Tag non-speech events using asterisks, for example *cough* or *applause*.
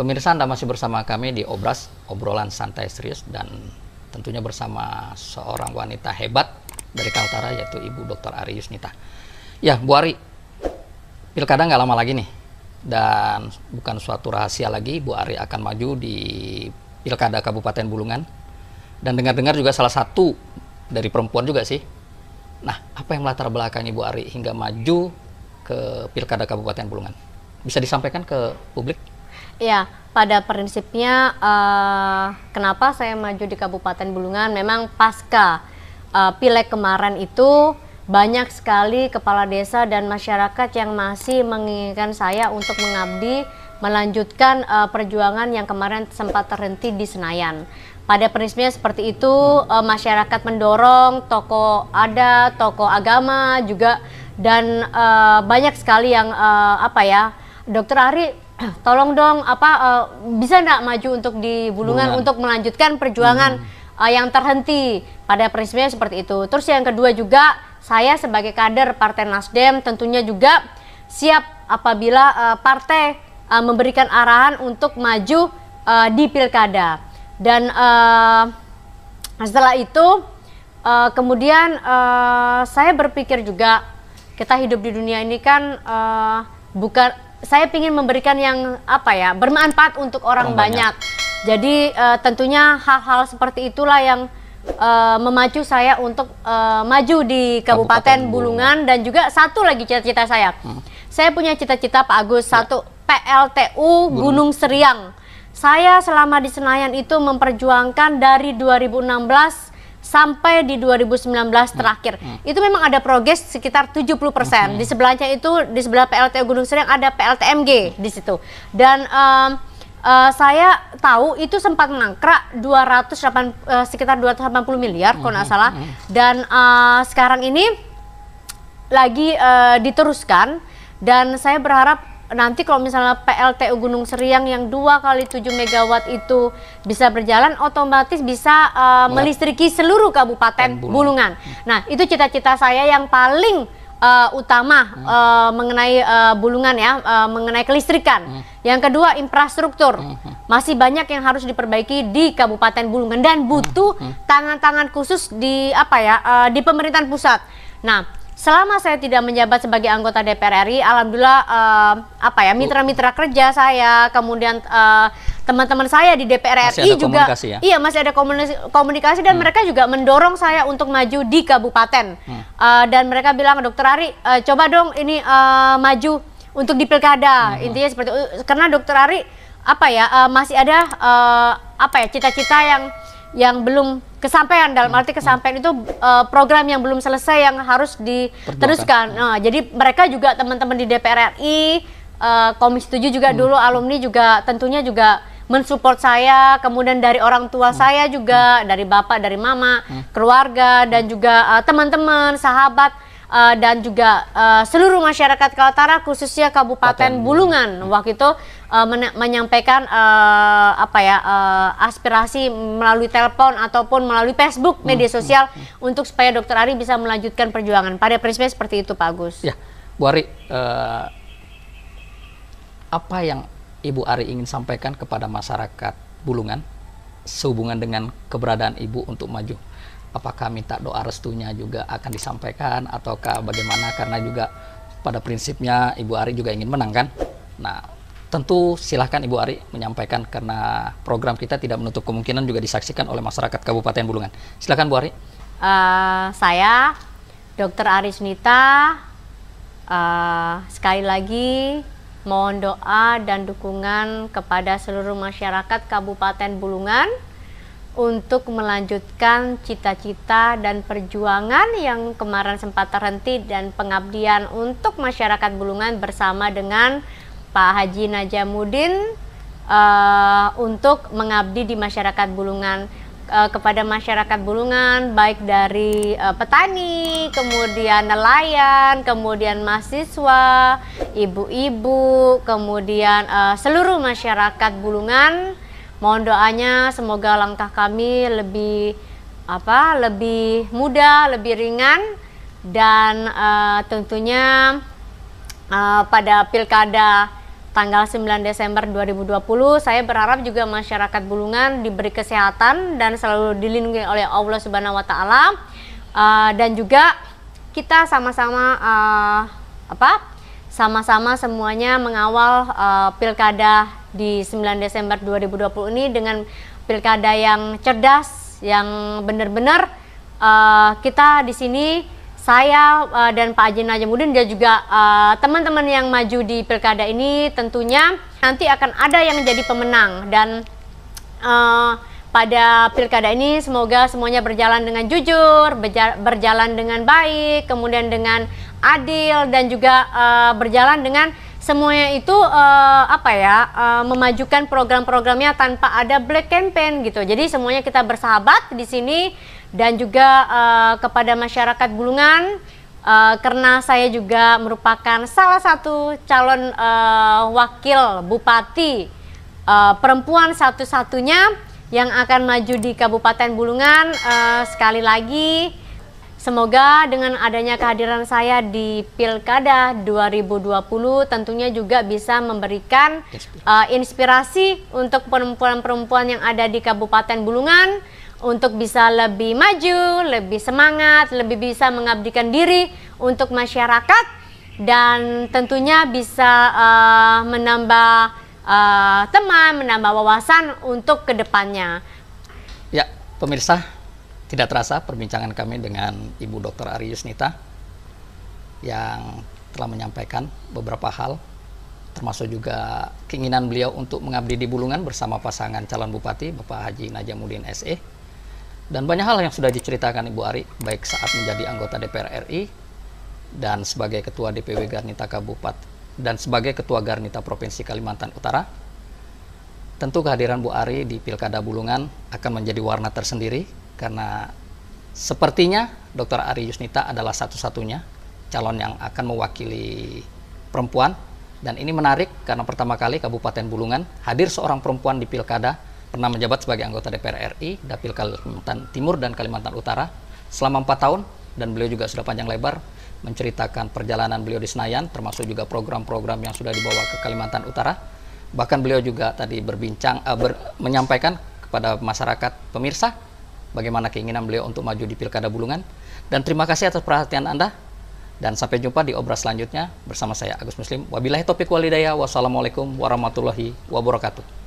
Pemirsa Anda masih bersama kami di Obras, obrolan santai serius dan tentunya bersama seorang wanita hebat dari Kaltara yaitu Ibu Dr. Ari Yusnita. Ya, Bu Ari, pilkada nggak lama lagi nih dan bukan suatu rahasia lagi Bu Ari akan maju di pilkada Kabupaten Bulungan dan dengar-dengar juga salah satu dari perempuan juga sih. Nah, apa yang melatar belakangi Bu Ari hingga maju ke pilkada Kabupaten Bulungan? Bisa disampaikan ke publik? Ya, pada prinsipnya uh, kenapa saya maju di Kabupaten Bulungan memang pasca uh, pileg kemarin itu banyak sekali kepala desa dan masyarakat yang masih menginginkan saya untuk mengabdi melanjutkan uh, perjuangan yang kemarin sempat terhenti di Senayan. Pada prinsipnya seperti itu uh, masyarakat mendorong toko ada, toko agama juga dan uh, banyak sekali yang uh, apa ya Dokter Ari *clears throat* tolong dong apa uh, bisa nggak maju untuk di Bulungan Bungan. untuk melanjutkan perjuangan hmm. uh, yang terhenti pada prinsipnya seperti itu. Terus yang kedua juga saya sebagai kader Partai Nasdem tentunya juga siap apabila uh, partai uh, memberikan arahan untuk maju uh, di pilkada dan uh, setelah itu uh, kemudian uh, saya berpikir juga kita hidup di dunia ini kan uh, bukan saya ingin memberikan yang apa ya bermanfaat untuk orang, orang oh, banyak. banyak. Jadi uh, tentunya hal-hal seperti itulah yang uh, memacu saya untuk uh, maju di Kabupaten, Kabupaten Bulungan dan juga satu lagi cita-cita saya. Hmm. Saya punya cita-cita Pak Agus ya. satu PLTU Gunung, Gunung Seriang. Saya selama di Senayan itu memperjuangkan dari 2016 sampai di 2019 terakhir. Hmm, hmm. Itu memang ada progres sekitar 70%. Hmm, hmm. Di sebelahnya itu di sebelah PLTU Gunung Sering ada PLTMG di situ. Dan um, uh, saya tahu itu sempat menangkrak 208 uh, eh, sekitar 280 miliar hmm. kalau nggak hmm, salah. Hmm. Dan uh, sekarang ini lagi uh, diteruskan dan saya berharap nanti kalau misalnya PLTU Gunung Seriang yang dua kali 7 MW itu bisa berjalan otomatis bisa uh, melistriki seluruh kabupaten Bulungan. Nah, itu cita-cita saya yang paling uh, utama hmm. uh, mengenai uh, bulungan ya, uh, mengenai kelistrikan. Hmm. Yang kedua infrastruktur. Hmm, hmm. Masih banyak yang harus diperbaiki di Kabupaten Bulungan dan hmm, butuh hmm. tangan-tangan hmm. khusus di apa ya, uh, di pemerintahan pusat. Nah, selama saya tidak menjabat sebagai anggota DPR RI, alhamdulillah uh, apa ya mitra-mitra kerja saya, kemudian teman eh, teman-teman saya di DPR RI juga ya? iya masih ada komunikasi, komunikasi dan hmm. mereka juga mendorong saya untuk maju di kabupaten hmm. uh, dan mereka bilang dokter Ari uh, coba dong ini uh, maju untuk di pilkada hmm. intinya seperti karena dokter Ari apa ya uh, masih ada uh, apa ya cita-cita yang yang belum kesampaian dalam hmm, arti hmm. kesampaian itu uh, program yang belum selesai yang harus diteruskan. Nah, jadi mereka juga teman-teman di DPR RI uh, eh, Komisi 7 juga hmm. dulu alumni juga tentunya juga mensupport saya, kemudian dari orang tua hmm. saya juga, hmm. dari bapak, dari mama, hmm. keluarga dan juga eh, teman-teman, uh, teman -teman, sahabat uh, dan juga uh, seluruh masyarakat Kaltara khususnya Kabupaten Paten. Bulungan waktu itu uh, eh, men menyampaikan uh, apa ya uh, aspirasi melalui telepon ataupun melalui Facebook hmm, media hmm, sosial hmm. untuk supaya Dokter Ari bisa melanjutkan perjuangan pada prinsipnya seperti itu Pak Agus. Ya, Bu Ari, uh, apa yang Ibu Ari ingin sampaikan kepada masyarakat Bulungan sehubungan dengan keberadaan Ibu untuk maju? apakah minta doa restunya juga akan disampaikan ataukah bagaimana karena juga pada prinsipnya Ibu Ari juga ingin menang kan. Nah, tentu silahkan Ibu Ari menyampaikan karena program kita tidak menutup kemungkinan juga disaksikan oleh masyarakat Kabupaten Bulungan. Silahkan Bu Ari. Uh, saya Dr. Ari Sunita uh, sekali lagi mohon doa dan dukungan kepada seluruh masyarakat Kabupaten Bulungan untuk melanjutkan cita-cita dan perjuangan yang kemarin sempat terhenti dan pengabdian untuk masyarakat Bulungan bersama dengan Pak Haji Najamuddin uh, eh, untuk mengabdi di masyarakat Bulungan uh, kepada masyarakat Bulungan baik dari uh, petani, kemudian nelayan, kemudian mahasiswa, ibu-ibu, kemudian uh, seluruh masyarakat Bulungan Mohon doanya semoga langkah kami lebih apa lebih mudah, lebih ringan dan uh, tentunya uh, pada pilkada tanggal 9 Desember 2020 saya berharap juga masyarakat Bulungan diberi kesehatan dan selalu dilindungi oleh Allah Subhanahu wa taala uh, dan juga kita sama-sama uh, apa sama-sama semuanya mengawal uh, pilkada di 9 Desember 2020 ini dengan pilkada yang cerdas, yang benar-benar uh, kita di sini saya uh, dan Pak Haji Najamudin dan juga eh, teman-teman uh, yang maju di pilkada ini tentunya nanti akan ada yang menjadi pemenang dan uh, pada pilkada ini semoga semuanya berjalan dengan jujur, berjalan dengan baik, kemudian dengan adil dan juga uh, berjalan dengan semuanya itu uh, apa ya uh, memajukan program-programnya tanpa ada black campaign gitu. Jadi semuanya kita bersahabat di sini dan juga uh, kepada masyarakat Bulungan uh, karena saya juga merupakan salah satu calon uh, wakil bupati uh, perempuan satu-satunya yang akan maju di Kabupaten Bulungan uh, sekali lagi Semoga dengan adanya kehadiran saya di Pilkada 2020 tentunya juga bisa memberikan uh, inspirasi untuk perempuan-perempuan yang ada di Kabupaten Bulungan untuk bisa lebih maju, lebih semangat, lebih bisa mengabdikan diri untuk masyarakat dan tentunya bisa uh, menambah uh, teman, menambah wawasan untuk kedepannya. Ya, pemirsa, tidak terasa perbincangan kami dengan Ibu Dr. Ari Yusnita yang telah menyampaikan beberapa hal termasuk juga keinginan beliau untuk mengabdi di Bulungan bersama pasangan calon bupati Bapak Haji Najamuddin SE dan banyak hal yang sudah diceritakan Ibu Ari baik saat menjadi anggota DPR RI dan sebagai ketua DPW Garnita Kabupaten dan sebagai ketua Garnita Provinsi Kalimantan Utara tentu kehadiran Bu Ari di Pilkada Bulungan akan menjadi warna tersendiri karena sepertinya Dr. Ari Yusnita adalah satu-satunya calon yang akan mewakili perempuan dan ini menarik karena pertama kali Kabupaten Bulungan hadir seorang perempuan di pilkada pernah menjabat sebagai anggota DPR RI dapil Kalimantan Timur dan Kalimantan Utara selama empat tahun dan beliau juga sudah panjang lebar menceritakan perjalanan beliau di Senayan termasuk juga program-program yang sudah dibawa ke Kalimantan Utara bahkan beliau juga tadi berbincang uh, ber, menyampaikan kepada masyarakat pemirsa bagaimana keinginan beliau untuk maju di Pilkada Bulungan. Dan terima kasih atas perhatian Anda. Dan sampai jumpa di obras selanjutnya bersama saya Agus Muslim. Wabillahi topik walidaya. Wassalamualaikum warahmatullahi wabarakatuh.